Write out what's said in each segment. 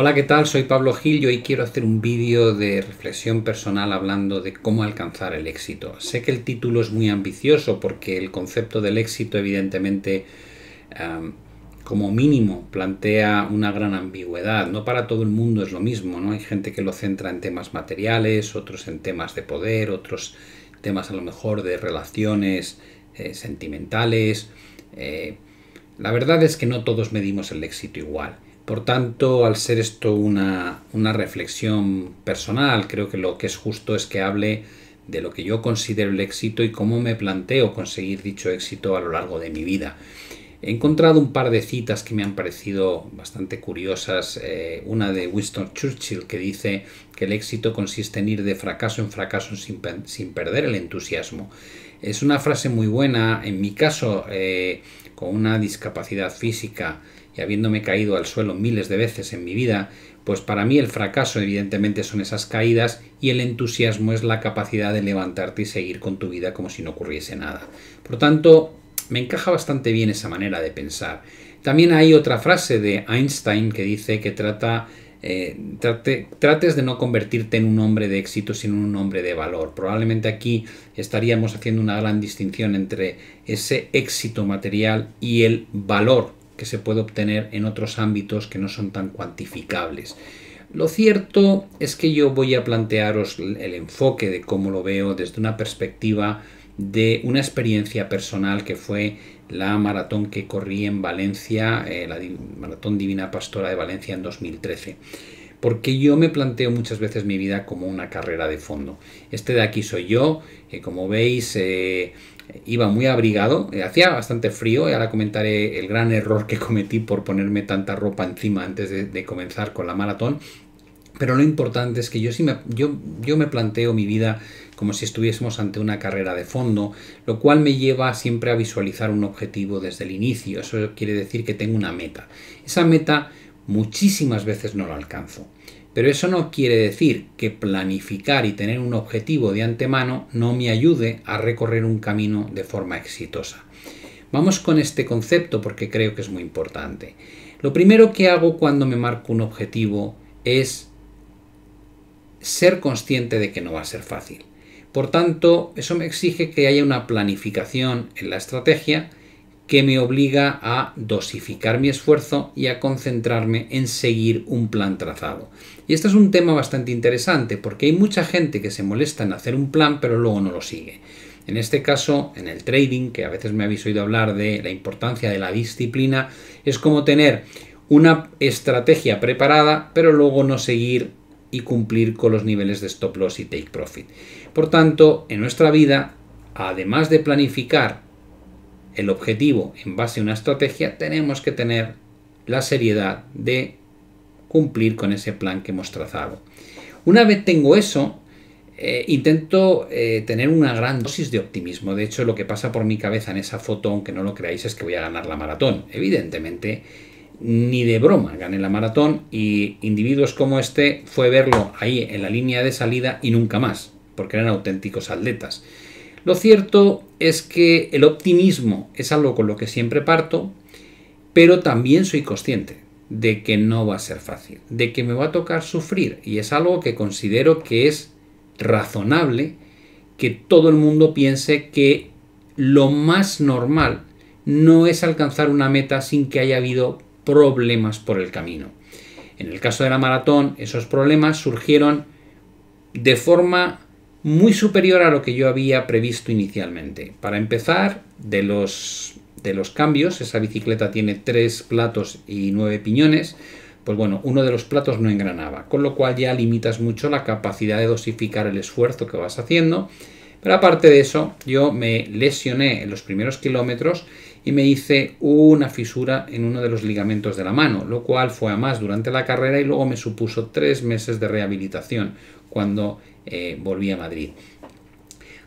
Hola, ¿qué tal? Soy Pablo Gil y hoy quiero hacer un vídeo de reflexión personal hablando de cómo alcanzar el éxito. Sé que el título es muy ambicioso porque el concepto del éxito evidentemente em, como mínimo plantea una gran ambigüedad. No para todo el mundo es lo mismo, ¿no? Hay gente que lo centra en temas materiales, otros en temas de poder, otros temas a lo mejor de relaciones eh, sentimentales. Eh, la verdad es que no todos medimos el éxito igual. Por tanto, al ser esto una, reflexión personal, creo que lo que es justo es que hable de lo que yo considero el éxito y cómo me planteo conseguir dicho éxito a lo largo de mi vida. He encontrado un par de citas que me han parecido bastante curiosas. Eh, una de Winston Churchill que dice que el éxito consiste en ir de fracaso en fracaso sin, perder el entusiasmo. Es una frase muy buena. En mi caso, eh, con una discapacidad física y habiéndome caído al suelo miles de veces en mi vida, pues para mí el fracaso evidentemente son esas caídas y el entusiasmo es la capacidad de levantarte y seguir con tu vida como si no ocurriese nada. Por tanto, me encaja bastante bien esa manera de pensar. También hay otra frase de Einstein que dice que trata eh, trates de no convertirte en un hombre de éxito, sino en un hombre de valor. Probablemente aquí estaríamos haciendo una gran distinción entre ese éxito material y el valor que se puede obtener en otros ámbitos que no son tan cuantificables. Lo cierto es que yo voy a plantearos el enfoque de cómo lo veo desde una perspectiva de una experiencia personal que fue la maratón que corrí en Valencia, eh, la Maratón Divina Pastora de Valencia en 2013. Porque yo me planteo muchas veces mi vida como una carrera de fondo. Este de aquí soy yo, que eh, como veis eh, iba muy abrigado, eh, hacía bastante frío y ahora comentaré el gran error que cometí por ponerme tanta ropa encima antes de, comenzar con la maratón. Pero lo importante es que yo sí me, yo, yo me planteo mi vida como si estuviésemos ante una carrera de fondo, lo cual me lleva siempre a visualizar un objetivo desde el inicio. Eso quiere decir que tengo una meta. Esa meta muchísimas veces no la alcanzo. Pero eso no quiere decir que planificar y tener un objetivo de antemano no me ayude a recorrer un camino de forma exitosa. Vamos con este concepto porque creo que es muy importante. Lo primero que hago cuando me marco un objetivo es ser consciente de que no va a ser fácil. Por tanto, eso me exige que haya una planificación en la estrategia, que me obliga a dosificar mi esfuerzo y a concentrarme en seguir un plan trazado. Y este es un tema bastante interesante porque hay mucha gente que se molesta en hacer un plan pero luego no lo sigue. En este caso, en el trading, que a veces me habéis oído hablar de la importancia de la disciplina, es como tener una estrategia preparada pero luego no seguir y cumplir con los niveles de stop loss y take profit. Por tanto, en nuestra vida, además de planificar el objetivo en base a una estrategia, tenemos que tener la seriedad de cumplir con ese plan que hemos trazado. Una vez tengo eso, eh, intento eh, tener una gran dosis de optimismo. De hecho, lo que pasa por mi cabeza en esa foto, aunque no lo creáis, es que voy a ganar la maratón. Evidentemente, ni de broma gané la maratón y individuos como este fue verlo ahí en la línea de salida y nunca más, porque eran auténticos atletas. Lo cierto es que el optimismo es algo con lo que siempre parto, pero también soy consciente de que no va a ser fácil, de que me va a tocar sufrir y es algo que considero que es razonable que todo el mundo piense que lo más normal no es alcanzar una meta sin que haya habido problemas por el camino. En el caso de la maratón, esos problemas surgieron de forma muy superior a lo que yo había previsto inicialmente. Para empezar, de los, de los cambios, esa bicicleta tiene tres platos y nueve piñones, pues bueno, uno de los platos no engranaba, con lo cual ya limitas mucho la capacidad de dosificar el esfuerzo que vas haciendo. Pero aparte de eso, yo me lesioné en los primeros kilómetros y me hice una fisura en uno de los ligamentos de la mano, lo cual fue a más durante la carrera y luego me supuso tres meses de rehabilitación, cuando eh, volví a Madrid.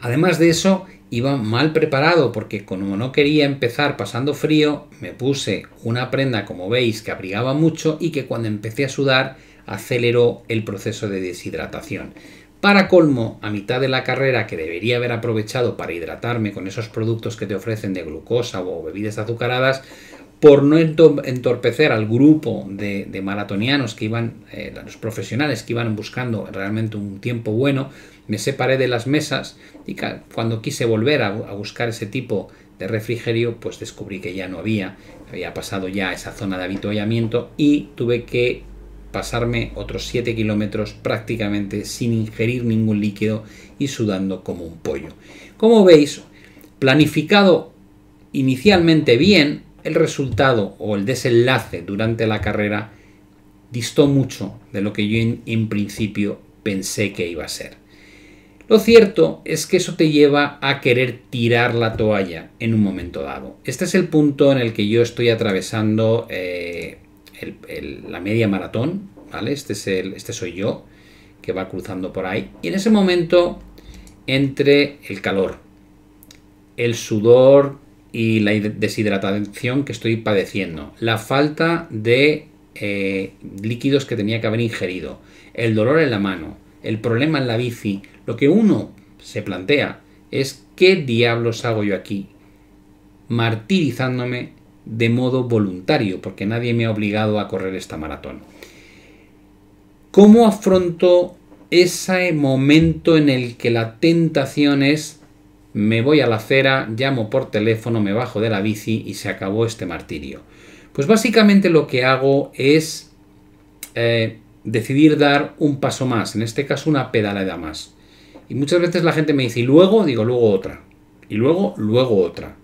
Además de eso, iba mal preparado porque como no quería empezar pasando frío, me puse una prenda, como veis, que abrigaba mucho y que cuando empecé a sudar aceleró el proceso de deshidratación. Para colmo, a mitad de la carrera que debería haber aprovechado para hidratarme con esos productos que te ofrecen de glucosa o bebidas azucaradas, por no entorpecer al grupo de, maratonianos que iban, eh, los profesionales que iban buscando realmente un tiempo bueno, me separé de las mesas y cuando quise volver a, buscar ese tipo de refrigerio, pues descubrí que ya no había, había pasado ya esa zona de habituallamiento y tuve que pasarme otros 7 kilómetros prácticamente sin ingerir ningún líquido y sudando como un pollo. Como veis, planificado inicialmente bien, el resultado o el desenlace durante la carrera distó mucho de lo que yo en, principio pensé que iba a ser. Lo cierto es que eso te lleva a querer tirar la toalla en un momento dado. Este es el punto en el que yo estoy atravesando eh, la media maratón, ¿vale? Este, es el, este soy yo, que va cruzando por ahí. Y en ese momento, entre el calor, el sudor y la deshidratación que estoy padeciendo, la falta de eh, líquidos que tenía que haber ingerido, el dolor en la mano, el problema en la bici, lo que uno se plantea es qué diablos hago yo aquí, martirizándome de modo voluntario, porque nadie me ha obligado a correr esta maratón. ¿Cómo afronto ese momento en el que la tentación es me voy a la acera, llamo por teléfono, me bajo de la bici y se acabó este martirio. Pues básicamente lo que hago es eh, decidir dar un paso más, en este caso una pedalada más. Y muchas veces la gente me dice, y luego, digo, luego otra. Y luego, luego otra.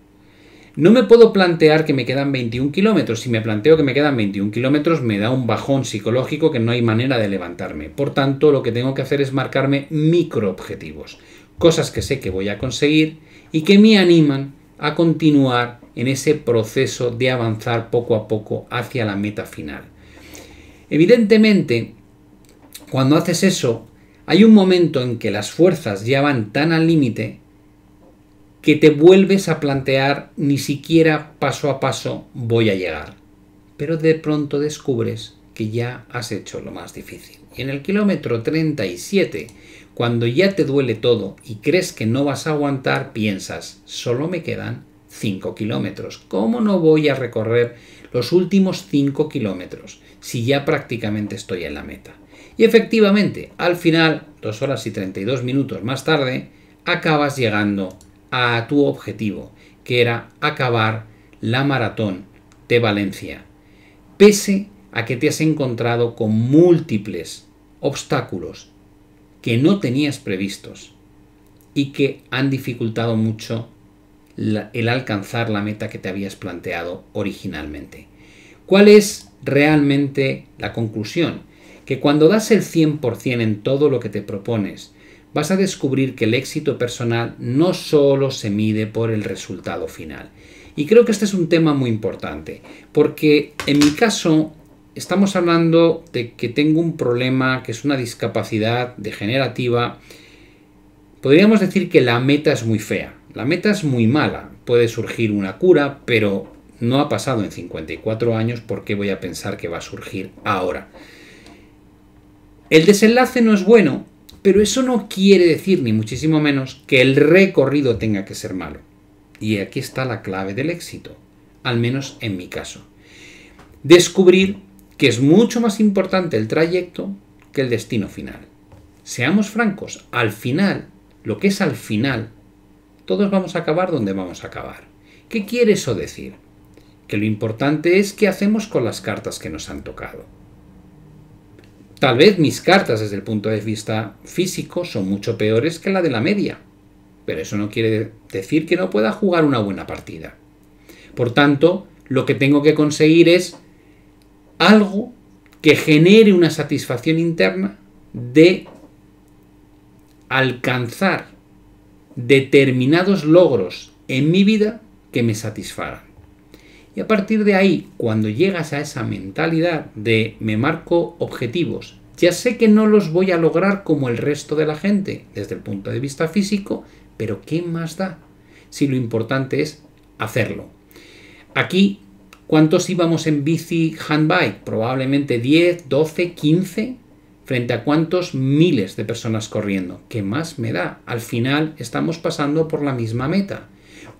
No me puedo plantear que me quedan 21 kilómetros. Si me planteo que me quedan 21 kilómetros, me da un bajón psicológico que no hay manera de levantarme. Por tanto, lo que tengo que hacer es marcarme microobjetivos cosas que sé que voy a conseguir y que me animan a continuar en ese proceso de avanzar poco a poco hacia la meta final. Evidentemente, cuando haces eso, hay un momento en que las fuerzas ya van tan al límite que te vuelves a plantear ni siquiera paso a paso voy a llegar. Pero de pronto descubres que ya has hecho lo más difícil. Y en el kilómetro 37, cuando ya te duele todo y crees que no vas a aguantar, piensas, solo me quedan 5 kilómetros. ¿Cómo no voy a recorrer los últimos 5 kilómetros si ya prácticamente estoy en la meta? Y efectivamente, al final, 2 horas y 32 minutos más tarde, acabas llegando a tu objetivo, que era acabar la maratón de Valencia. Pese a que te has encontrado con múltiples obstáculos que no tenías previstos y que han dificultado mucho el alcanzar la meta que te habías planteado originalmente. ¿Cuál es realmente la conclusión? Que cuando das el 100% en todo lo que te propones, vas a descubrir que el éxito personal no solo se mide por el resultado final. Y creo que este es un tema muy importante, porque en mi caso estamos hablando de que tengo un problema, que es una discapacidad degenerativa, podríamos decir que la meta es muy fea. La meta es muy mala. Puede surgir una cura, pero no ha pasado en 54 años, ¿por qué voy a pensar que va a surgir ahora? El desenlace no es bueno, pero eso no quiere decir, ni muchísimo menos, que el recorrido tenga que ser malo. Y aquí está la clave del éxito, al menos en mi caso. Descubrir que es mucho más importante el trayecto que el destino final. Seamos francos, al final, lo que es al final, todos vamos a acabar donde vamos a acabar. ¿Qué quiere eso decir? Que lo importante es qué hacemos con las cartas que nos han tocado. Tal vez mis cartas desde el punto de vista físico son mucho peores que la de la media, pero eso no quiere decir que no pueda jugar una buena partida. Por tanto, lo que tengo que conseguir es algo que genere una satisfacción interna de alcanzar determinados logros en mi vida que me satisfagan. Y a partir de ahí, cuando llegas a esa mentalidad de me marco objetivos, ya sé que no los voy a lograr como el resto de la gente desde el punto de vista físico, pero ¿qué más da? Si lo importante es hacerlo. Aquí ¿Cuántos íbamos en bici handbike? Probablemente 10, 12, 15, frente a cuántos miles de personas corriendo. ¿Qué más me da? Al final estamos pasando por la misma meta.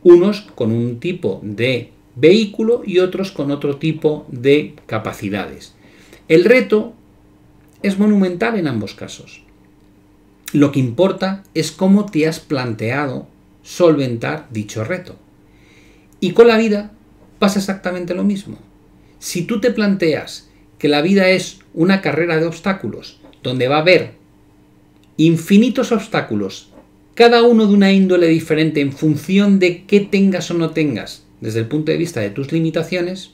Unos con un tipo de vehículo y otros con otro tipo de capacidades. El reto es monumental en ambos casos. Lo que importa es cómo te has planteado solventar dicho reto. Y con la vida pasa exactamente lo mismo. Si tú te planteas que la vida es una carrera de obstáculos, donde va a haber infinitos obstáculos, cada uno de una índole diferente en función de qué tengas o no tengas desde el punto de vista de tus limitaciones,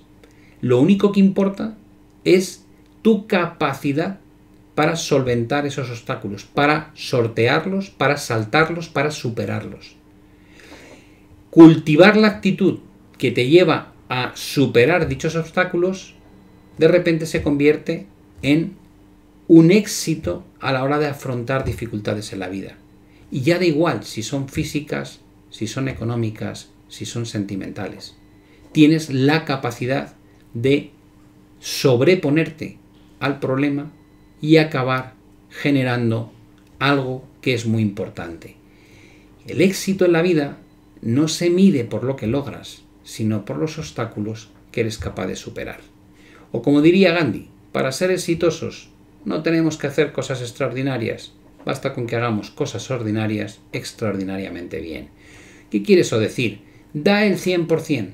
lo único que importa es tu capacidad para solventar esos obstáculos, para sortearlos, para saltarlos, para superarlos. Cultivar la actitud que te lleva a superar dichos obstáculos, de repente se convierte en un éxito a la hora de afrontar dificultades en la vida. Y ya da igual si son físicas, si son económicas, si son sentimentales. Tienes la capacidad de sobreponerte al problema y acabar generando algo que es muy importante. El éxito en la vida no se mide por lo que logras, sino por los obstáculos que eres capaz de superar. O como diría Gandhi, para ser exitosos no tenemos que hacer cosas extraordinarias, basta con que hagamos cosas ordinarias extraordinariamente bien. ¿Qué quiere eso decir? Da el 100%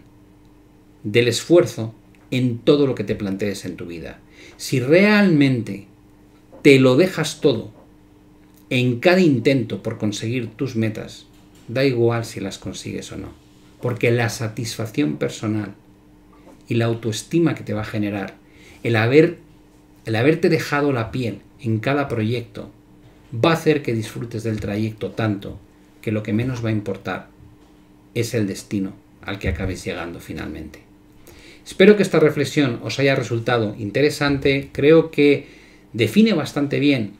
del esfuerzo en todo lo que te plantees en tu vida. Si realmente te lo dejas todo en cada intento por conseguir tus metas, da igual si las consigues o no porque la satisfacción personal y la autoestima que te va a generar, el, haber, el haberte dejado la piel en cada proyecto, va a hacer que disfrutes del trayecto tanto que lo que menos va a importar es el destino al que acabes llegando finalmente. Espero que esta reflexión os haya resultado interesante, creo que define bastante bien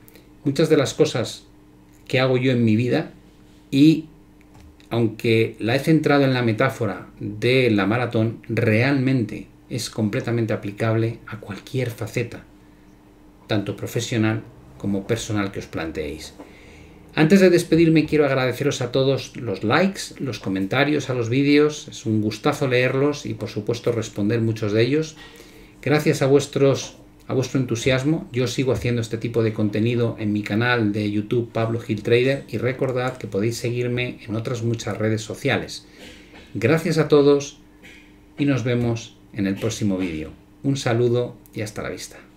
muchas de las cosas que hago yo en mi vida y aunque la he centrado en la metáfora de la maratón, realmente es completamente aplicable a cualquier faceta, tanto profesional como personal que os planteéis. Antes de despedirme quiero agradeceros a todos los likes, los comentarios a los vídeos, es un gustazo leerlos y por supuesto responder muchos de ellos. Gracias a vuestros a vuestro entusiasmo. Yo sigo haciendo este tipo de contenido en mi canal de YouTube Pablo Gil Trader y recordad que podéis seguirme en otras muchas redes sociales. Gracias a todos y nos vemos en el próximo vídeo. Un saludo y hasta la vista.